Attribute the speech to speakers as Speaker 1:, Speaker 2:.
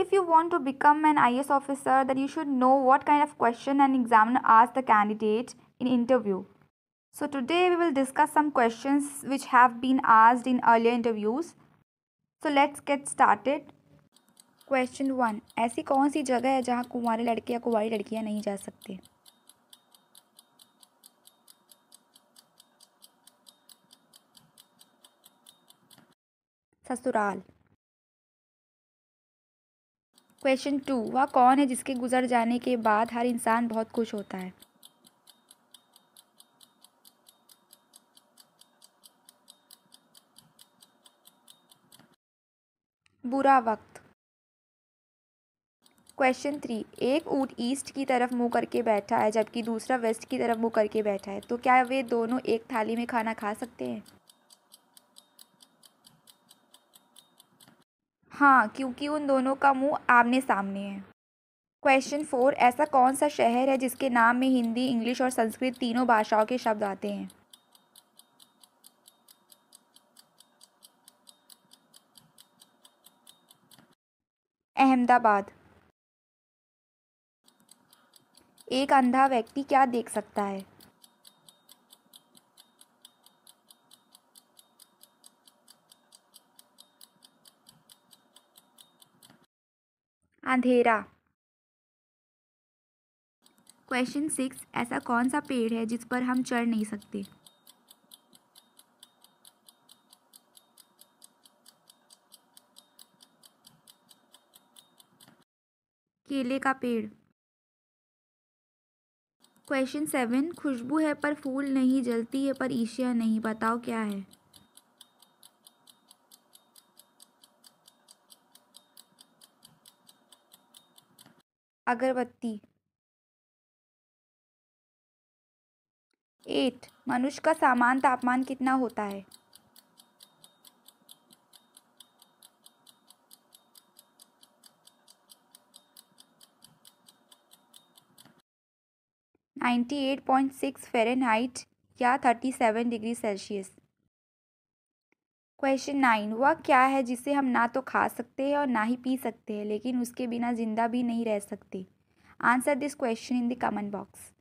Speaker 1: if you want to become an ias officer then you should know what kind of question an examiner asks the candidate in interview. So today we will discuss some questions which have been asked in earlier interviews. So let's get started. Question one ऐसी कौन सी जगह है जहाँ कुंवारे लड़के या कुंवारी लड़कियाँ नहीं जा सकते ससुराल क्वेश्चन टू वह कौन है जिसके गुजर जाने के बाद हर इंसान बहुत खुश होता है बुरा वक्त क्वेश्चन थ्री एक ऊँट ईस्ट की तरफ मुंह करके बैठा है जबकि दूसरा वेस्ट की तरफ मुंह करके बैठा है तो क्या वे दोनों एक थाली में खाना खा सकते हैं हाँ क्योंकि उन दोनों का मुंह आमने सामने है क्वेश्चन फोर ऐसा कौन सा शहर है जिसके नाम में हिंदी इंग्लिश और संस्कृत तीनों भाषाओं के शब्द आते हैं अहमदाबाद एक अंधा व्यक्ति क्या देख सकता है अंधेरा क्वेश्चन सिक्स ऐसा कौन सा पेड़ है जिस पर हम चढ़ नहीं सकते केले का पेड़ क्वेश्चन सेवन खुशबू है पर फूल नहीं जलती है पर ईशिया नहीं बताओ क्या है अगरबत्ती एट मनुष्य का सामान तापमान कितना होता है ninety eight point six Fahrenheit या thirty seven degree Celsius question nine वह क्या है जिसे हम ना तो खा सकते हैं और ना ही पी सकते हैं लेकिन उसके बिना ज़िंदा भी नहीं रह सकते answer this question in the comment box